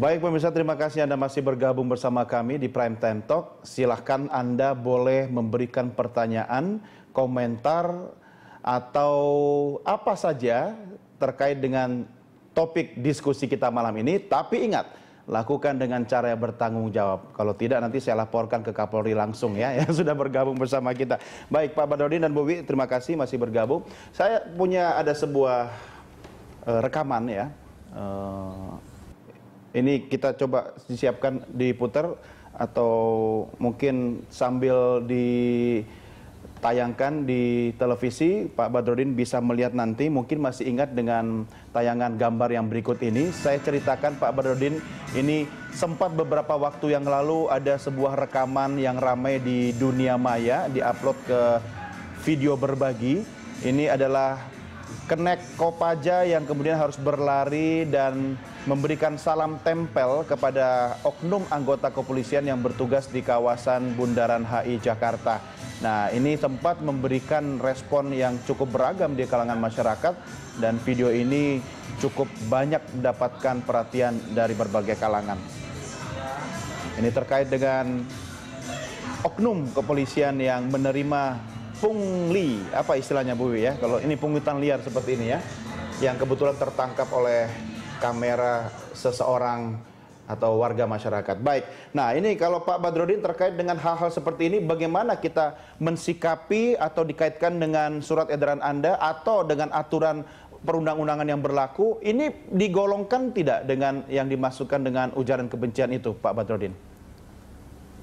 Baik pemirsa, terima kasih Anda masih bergabung bersama kami di Prime Time Talk. Silahkan Anda boleh memberikan pertanyaan, komentar, atau apa saja terkait dengan topik diskusi kita malam ini. Tapi ingat, lakukan dengan cara yang bertanggung jawab. Kalau tidak nanti saya laporkan ke Kapolri langsung ya yang sudah bergabung bersama kita. Baik Pak Badrodin dan Bobi, terima kasih masih bergabung. Saya punya ada sebuah uh, rekaman ya. Uh, ini kita coba disiapkan diputar atau mungkin sambil ditayangkan di televisi Pak Badrodin bisa melihat nanti mungkin masih ingat dengan tayangan gambar yang berikut ini saya ceritakan Pak Badrodin ini sempat beberapa waktu yang lalu ada sebuah rekaman yang ramai di dunia maya di upload ke video berbagi ini adalah kenek Kopaja yang kemudian harus berlari dan memberikan salam tempel kepada oknum anggota kepolisian yang bertugas di kawasan Bundaran HI Jakarta. Nah, ini sempat memberikan respon yang cukup beragam di kalangan masyarakat dan video ini cukup banyak mendapatkan perhatian dari berbagai kalangan. Ini terkait dengan oknum kepolisian yang menerima pungli, apa istilahnya Bu ya? Kalau ini pungutan liar seperti ini ya, yang kebetulan tertangkap oleh kamera seseorang atau warga masyarakat. Baik, nah ini kalau Pak Badrodin terkait dengan hal-hal seperti ini, bagaimana kita mensikapi atau dikaitkan dengan surat edaran Anda atau dengan aturan perundang-undangan yang berlaku, ini digolongkan tidak dengan yang dimasukkan dengan ujaran kebencian itu, Pak Badrodin?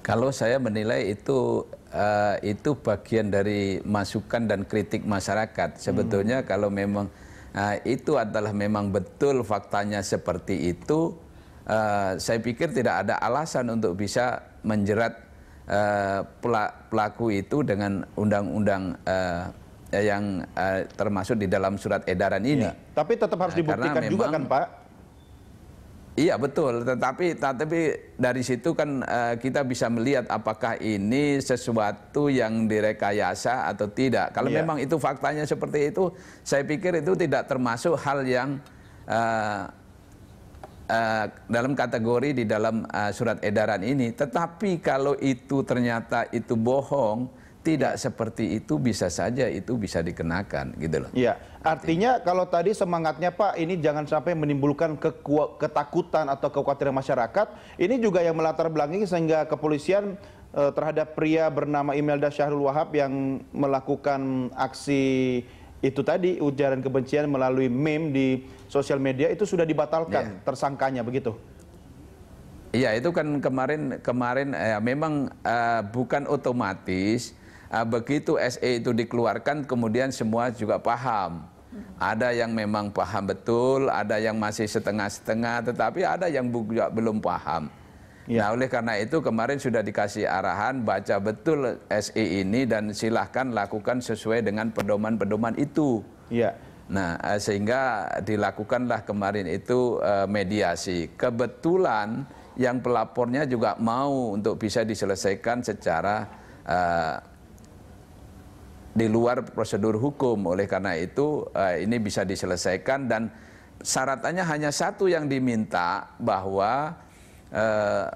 Kalau saya menilai itu uh, itu bagian dari masukan dan kritik masyarakat. Sebetulnya hmm. kalau memang Nah, itu adalah memang betul faktanya seperti itu. Uh, saya pikir tidak ada alasan untuk bisa menjerat uh, pelaku itu dengan undang-undang uh, yang uh, termasuk di dalam surat edaran ini. Ya, tapi tetap harus nah, dibuktikan juga kan Pak Iya betul, tetapi tetapi dari situ kan uh, kita bisa melihat apakah ini sesuatu yang direkayasa atau tidak. Kalau iya. memang itu faktanya seperti itu, saya pikir itu tidak termasuk hal yang uh, uh, dalam kategori di dalam uh, surat edaran ini. Tetapi kalau itu ternyata itu bohong, tidak seperti itu bisa saja itu bisa dikenakan gitu loh. Iya, artinya kalau tadi semangatnya Pak ini jangan sampai menimbulkan ketakutan atau kekhawatiran masyarakat. Ini juga yang melatar belakangi sehingga kepolisian e, terhadap pria bernama Imelda Syahrul Wahab yang melakukan aksi itu tadi ujaran kebencian melalui meme di sosial media itu sudah dibatalkan ya. tersangkanya begitu. Iya, itu kan kemarin kemarin ya memang uh, bukan otomatis Nah, begitu SE itu dikeluarkan, kemudian semua juga paham. Ada yang memang paham betul, ada yang masih setengah-setengah, tetapi ada yang juga belum paham. Ya. Nah, oleh karena itu kemarin sudah dikasih arahan baca betul SE ini dan silahkan lakukan sesuai dengan pedoman-pedoman itu. Ya. Nah, eh, sehingga dilakukanlah kemarin itu eh, mediasi. Kebetulan yang pelapornya juga mau untuk bisa diselesaikan secara uh, di luar prosedur hukum. Oleh karena itu eh, ini bisa diselesaikan dan syaratannya hanya satu yang diminta bahwa eh,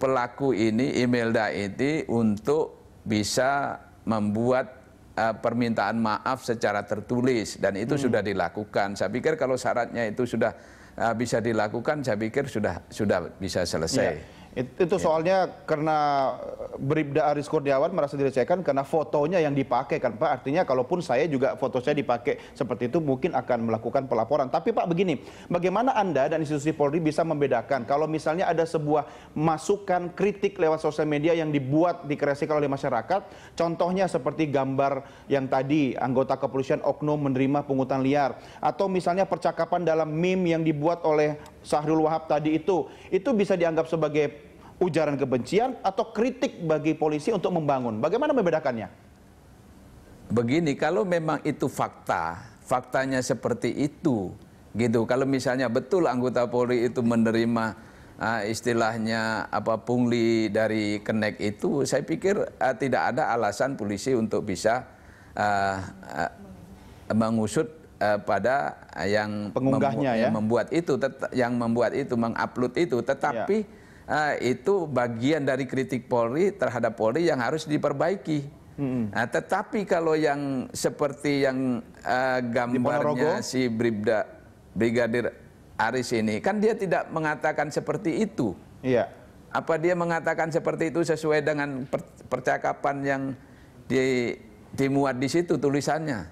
pelaku ini Imelda ini untuk bisa membuat eh, permintaan maaf secara tertulis dan itu hmm. sudah dilakukan. Saya pikir kalau syaratnya itu sudah bisa dilakukan, saya pikir sudah sudah bisa selesai. Yeah. Itu, itu ya. soalnya karena eh, Bribda Aris Kurniawan merasa dilecehkan karena fotonya yang dipakai kan Pak. Artinya kalaupun saya juga foto saya dipakai seperti itu mungkin akan melakukan pelaporan. Tapi Pak begini, bagaimana Anda dan institusi Polri bisa membedakan kalau misalnya ada sebuah masukan kritik lewat sosial media yang dibuat dikreasikan oleh masyarakat, contohnya seperti gambar yang tadi anggota kepolisian oknum menerima pungutan liar atau misalnya percakapan dalam meme yang dibuat oleh Sahrul Wahab tadi itu, itu bisa dianggap sebagai ujaran kebencian atau kritik bagi polisi untuk membangun. Bagaimana membedakannya? Begini, kalau memang itu fakta, faktanya seperti itu, gitu. Kalau misalnya betul anggota Polri itu menerima uh, istilahnya apa pungli dari kenek itu, saya pikir uh, tidak ada alasan polisi untuk bisa uh, uh, mengusut pada yang pengunggahnya mem ya. yang membuat itu, yang membuat itu mengupload itu, ya. tetapi ya Nah, itu bagian dari kritik Polri terhadap Polri yang harus diperbaiki. hmm Nah, tetapi kalau yang seperti yang uh, gambarnya si Bribda Brigadir Aris ini, kan dia tidak mengatakan seperti itu. Iya. Apa dia mengatakan seperti itu sesuai dengan per- percakapan yang di, dimuat di situ tulisannya?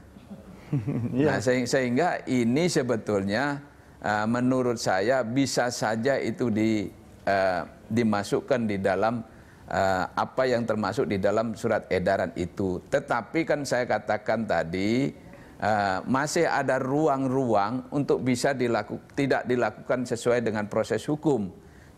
yeah. Nah, se- sehingga ini sebetulnya uh, menurut saya bisa saja itu di Eh, dimasukkan di dalam uh, apa yang termasuk di dalam surat edaran itu. Tetapi kan saya katakan tadi uh, masih ada ruang-ruang untuk bisa dilaku, tidak dilakukan sesuai dengan proses hukum,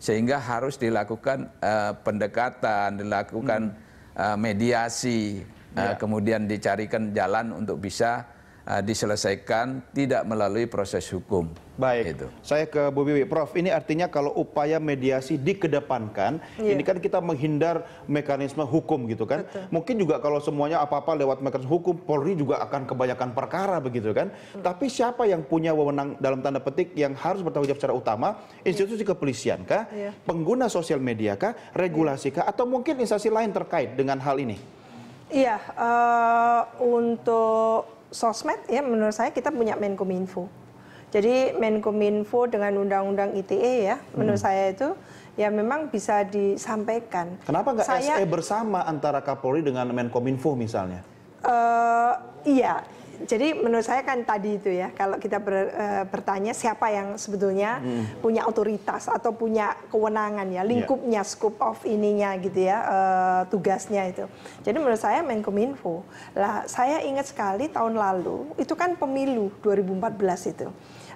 sehingga harus dilakukan uh, pendekatan, dilakukan hmm. uh, mediasi, ya. uh, kemudian dicarikan jalan untuk bisa uh, diselesaikan tidak melalui proses hukum. Baik, itu saya ke Bu Wiwi. Prof, ini artinya kalau upaya mediasi dikedepankan, yeah. ini kan kita menghindar mekanisme hukum gitu kan. Betul. Mungkin juga kalau semuanya apa-apa lewat mekanisme hukum, Polri juga akan kebanyakan perkara begitu kan. Hmm. Tapi siapa yang punya wewenang dalam tanda petik yang harus bertanggung jawab secara utama? Iya. Institusi yeah. kepolisian kah? Yeah. Pengguna sosial media kah? Regulasi kah? Atau mungkin instansi lain terkait dengan hal ini? Iya, yeah, uh, untuk sosmed ya menurut saya kita punya Menkominfo jadi Menkominfo dengan Undang-Undang ITE ya, hmm. menurut saya itu ya memang bisa disampaikan. Kenapa nggak saya, SE bersama antara Kapolri dengan Menkominfo misalnya? Uh, iya, jadi menurut saya kan tadi itu ya kalau kita ber, e, bertanya siapa yang sebetulnya hmm. punya otoritas atau punya kewenangan ya iya. lingkupnya yeah. scope of ininya gitu ya e, tugasnya itu jadi menurut saya Menkominfo lah saya ingat sekali tahun lalu itu kan pemilu 2014 itu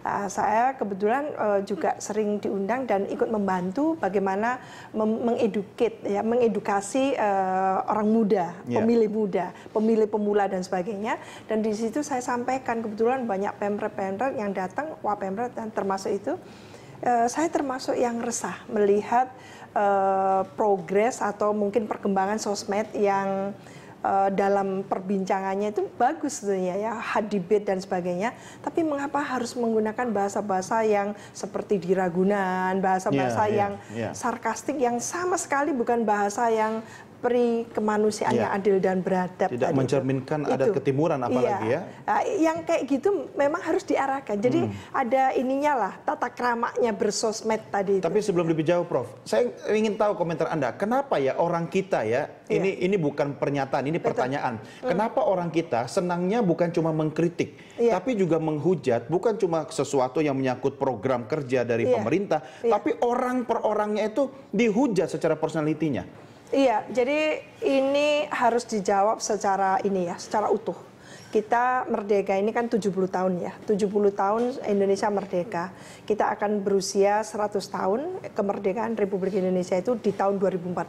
Nah, saya kebetulan uh, juga sering diundang dan ikut membantu bagaimana mem ya mengedukasi uh, orang muda, yeah. pemilih muda, pemilih pemula dan sebagainya. Dan di situ saya sampaikan kebetulan banyak pemret-pemret yang datang, wah dan termasuk itu eh, saya termasuk yang resah melihat uh, progres atau mungkin perkembangan sosmed yang uh, uh, dalam perbincangannya itu bagus sebenarnya ya hard dan sebagainya tapi mengapa harus menggunakan bahasa-bahasa yang seperti diragunan bahasa-bahasa yeah, yeah, yang yeah. sarkastik yang sama sekali bukan bahasa yang peri kemanusiaan ya. yang adil dan beradab. Tidak tadi. mencerminkan itu. adat ketimuran iya. apalagi ya. ya. Nah, yang kayak gitu memang harus diarahkan. Jadi hmm. ada ininya lah tata keramaknya bersosmed tadi. Tapi sebelum lebih jauh, Prof, saya ingin tahu komentar anda. Kenapa ya orang kita ya ya. ini ini bukan pernyataan, ini Betul. pertanyaan. Hmm. Kenapa orang kita senangnya bukan cuma mengkritik, ya. tapi juga menghujat, bukan cuma sesuatu yang menyangkut program kerja dari ya. pemerintah, iya. tapi orang per orangnya itu dihujat secara personalitinya. Iya, jadi ini harus dijawab secara ini ya, secara utuh. Kita merdeka ini kan 70 tahun ya. 70 tahun Indonesia merdeka. Kita akan berusia 100 tahun kemerdekaan Republik Indonesia itu di tahun 2045.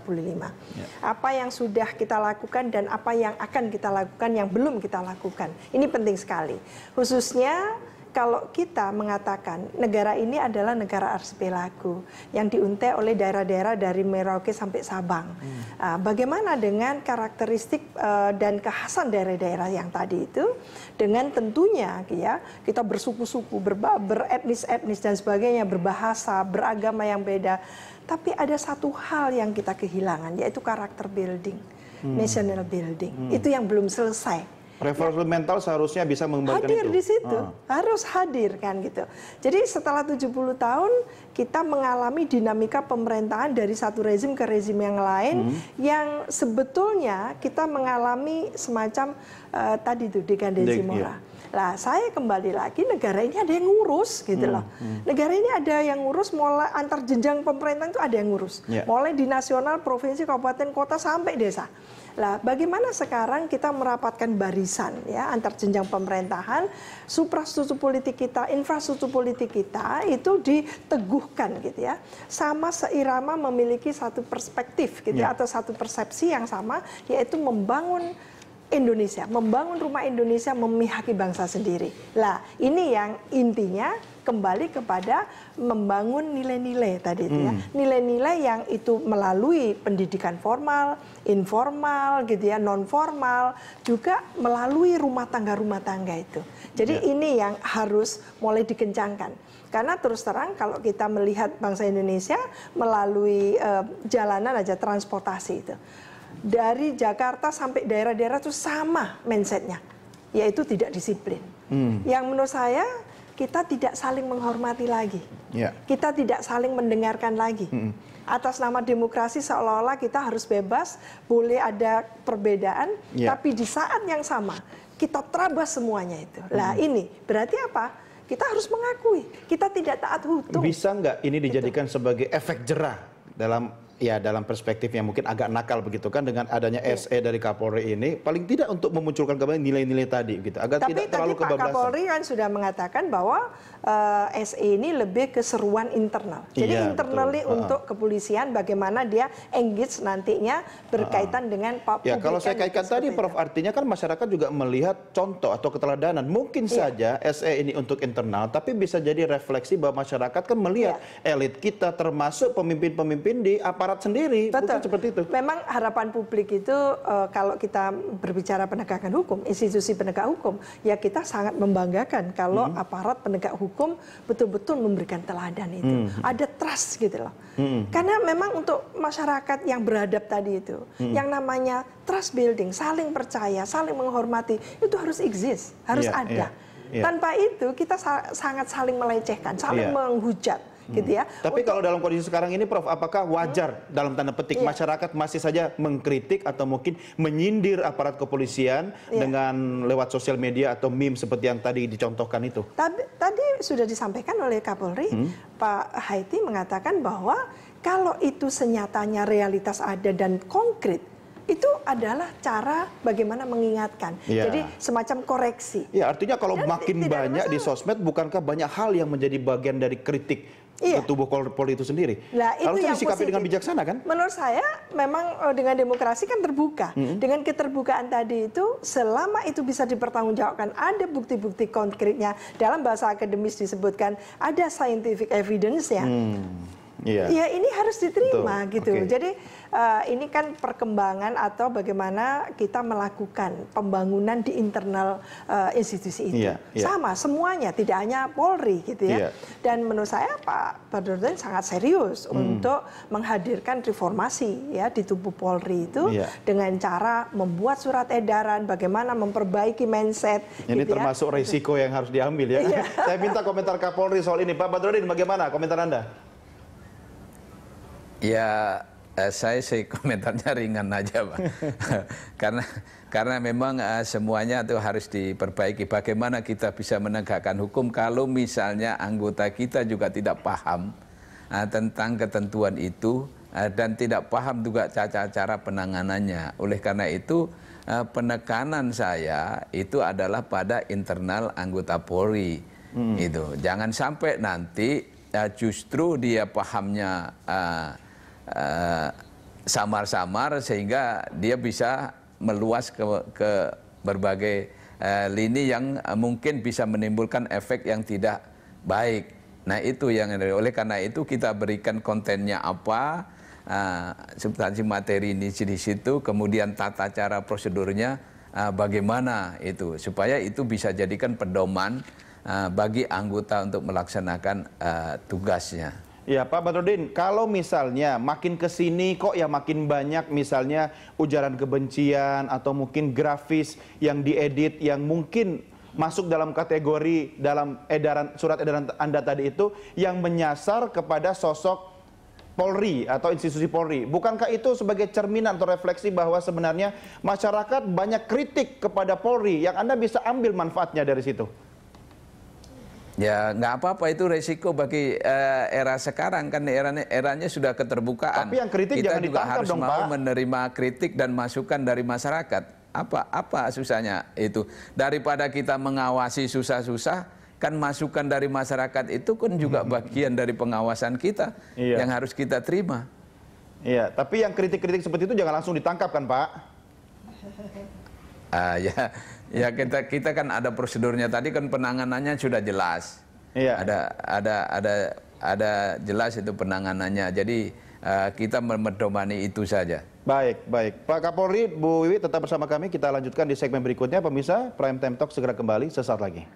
Ya. Apa yang sudah kita lakukan dan apa yang akan kita lakukan yang belum kita lakukan. Ini penting sekali. Khususnya kalau kita mengatakan negara ini adalah negara pelaku yang diuntai oleh daerah-daerah dari Merauke sampai Sabang. Hmm. Ah, bagaimana dengan karakteristik eh, dan kekhasan daerah-daerah yang tadi itu dengan tentunya ya kita bersuku-suku, beretnis-etnis dan sebagainya, berbahasa, beragama yang beda. Tapi ada satu hal yang kita kehilangan yaitu karakter building, hmm. national building. Hmm. Itu yang belum selesai Referral mental seharusnya bisa mengembalikan hadir itu. di situ, ah. harus hadir kan gitu. Jadi setelah 70 tahun kita mengalami dinamika pemerintahan dari satu rezim ke rezim yang lain hmm. yang sebetulnya kita mengalami semacam uh, tadi itu dekandesi iya. moral. Lah saya kembali lagi negara ini ada yang ngurus gitu hmm, loh. Hmm, hmm. Negara ini ada yang ngurus mulai antar jenjang pemerintahan itu ada yang ngurus. Yeah. Mulai di nasional, provinsi, kabupaten, kota sampai desa. Lah, bagaimana sekarang kita merapatkan barisan ya antar jenjang pemerintahan, suprastruktur politik kita, infrastruktur politik kita itu diteguhkan gitu ya, sama seirama memiliki satu perspektif gitu yeah. Ya. atau satu persepsi yang sama, yaitu membangun Indonesia, membangun rumah Indonesia memihaki bangsa sendiri. Lah, ini yang intinya kembali kepada membangun nilai-nilai tadi itu ya. Hmm. Nilai-nilai yang itu melalui pendidikan formal, informal gitu ya, non formal, juga melalui rumah tangga-rumah tangga itu. Jadi ya. ini yang harus mulai dikencangkan. Karena terus terang kalau kita melihat bangsa Indonesia melalui uh, jalanan aja transportasi itu dari Jakarta sampai daerah-daerah itu sama mindsetnya, yaitu tidak disiplin. Hmm. Yang menurut saya kita tidak saling menghormati lagi, yeah. kita tidak saling mendengarkan lagi. Hmm. Atas nama demokrasi seolah-olah kita harus bebas, boleh ada perbedaan, yeah. tapi di saat yang sama kita terabas semuanya itu. Lah hmm. ini berarti apa? Kita harus mengakui kita tidak taat hukum. Bisa nggak ini dijadikan gitu. sebagai efek jerah dalam ya dalam perspektif yang mungkin agak nakal begitu kan dengan adanya yeah. SE dari Kapolri ini paling tidak untuk memunculkan kembali nilai-nilai tadi gitu agar Tapi tidak terlalu kebablasan. Tapi Kapolri kan sudah mengatakan bahwa uh, eh, SE ini lebih keseruan internal. Jadi yeah, internally betul. untuk uh -huh. kepolisian bagaimana dia engage nantinya berkaitan uh -huh. dengan Pak Ya kalau saya kaitkan tadi Prof artinya kan masyarakat juga melihat contoh atau keteladanan. Mungkin yeah. saja SE ini untuk internal tapi bisa jadi refleksi bahwa masyarakat kan melihat yeah. elit kita termasuk pemimpin-pemimpin di apa aparat sendiri Betul. seperti itu. Memang harapan publik itu eh, kalau kita berbicara penegakan hukum, institusi penegak hukum, ya kita sangat membanggakan kalau hmm. aparat penegak hukum betul-betul memberikan teladan itu. Hmm. Ada trust gitu loh. Hmm. Karena memang untuk masyarakat yang beradab tadi itu, hmm. yang namanya trust building, saling percaya, saling menghormati itu harus exist, harus yeah, ada. Yeah. Yeah. Tanpa itu kita sa sangat saling melecehkan, saling yeah. menghujat gitu ya. Tapi Untuk, kalau dalam kondisi sekarang ini Prof, apakah wajar hmm, dalam tanda petik yeah. masyarakat masih saja mengkritik atau mungkin menyindir aparat kepolisian yeah. dengan lewat sosial media atau meme seperti yang tadi dicontohkan itu? Tadi, tadi sudah disampaikan oleh Kapolri, hmm. Pak Haiti mengatakan bahwa kalau itu senyatanya realitas ada dan konkret, itu adalah cara bagaimana mengingatkan. Ya. Jadi semacam koreksi. Ya, artinya kalau Dan makin banyak di sosmed bukankah banyak hal yang menjadi bagian dari kritik iya. tubuh Polri itu sendiri. Nah, itu yang disikapi positif. dengan bijaksana kan? Menurut saya memang eh, dengan demokrasi kan terbuka. Mm -hmm. Dengan keterbukaan tadi itu selama itu bisa dipertanggungjawabkan ada bukti-bukti konkretnya dalam bahasa akademis disebutkan ada scientific evidence ya. Mm yeah. ya iya, ini harus diterima Betul. gitu. Okay. Jadi uh, ini kan perkembangan atau bagaimana kita melakukan pembangunan di internal uh, institusi itu. Yeah. Yeah. Sama semuanya, tidak hanya Polri gitu ya. Yeah. Dan menurut saya Pak Badrodin sangat serius mm. untuk menghadirkan reformasi ya di tubuh Polri itu yeah. dengan cara membuat surat edaran bagaimana memperbaiki mindset. Ini gitu ya. termasuk ya. resiko yang harus diambil ya. Yeah. saya minta komentar Kapolri soal ini, Pak Badrodin bagaimana komentar Anda? Ya eh, saya sih komentarnya ringan aja pak, karena karena memang eh, semuanya itu harus diperbaiki. Bagaimana kita bisa menegakkan hukum kalau misalnya anggota kita juga tidak paham eh, tentang ketentuan itu eh, dan tidak paham juga cara-cara penanganannya. Oleh karena itu eh, penekanan saya itu adalah pada internal anggota Polri. Hmm. Itu jangan sampai nanti eh, justru dia pahamnya. Eh, Eh, samar-samar sehingga dia bisa meluas ke, ke berbagai uh, lini yang eh, mungkin bisa menimbulkan efek yang tidak baik. Nah itu yang oleh karena itu kita berikan kontennya apa, uh, substansi materi ini di situ, kemudian tata cara prosedurnya uh, bagaimana itu supaya itu bisa jadikan pedoman uh, bagi anggota untuk melaksanakan uh, tugasnya. Ya Pak Badrodin, kalau misalnya makin ke sini kok ya makin banyak misalnya ujaran kebencian atau mungkin grafis yang diedit yang mungkin masuk dalam kategori dalam edaran surat edaran Anda tadi itu yang menyasar kepada sosok Polri atau institusi Polri. Bukankah itu sebagai cerminan atau refleksi bahwa sebenarnya masyarakat banyak kritik kepada Polri yang Anda bisa ambil manfaatnya dari situ? Ya nggak apa-apa itu resiko bagi uh, era sekarang kan era eranya sudah keterbukaan. Tapi yang kritik kita juga harus dong, mau Pak. menerima kritik dan masukan dari masyarakat. Apa apa susahnya itu daripada kita mengawasi susah-susah kan masukan dari masyarakat itu kan juga hmm. bagian dari pengawasan kita iya. yang harus kita terima. Iya, tapi yang kritik-kritik seperti itu jangan langsung ditangkap kan Pak? Uh, ya, ya kita kita kan ada prosedurnya tadi kan penanganannya sudah jelas. Iya. Ada ada ada ada jelas itu penanganannya. Jadi uh, kita memedomani itu saja. Baik, baik. Pak Kapolri, Bu Wiwi tetap bersama kami. Kita lanjutkan di segmen berikutnya. Pemirsa, Prime Time Talk segera kembali sesaat lagi.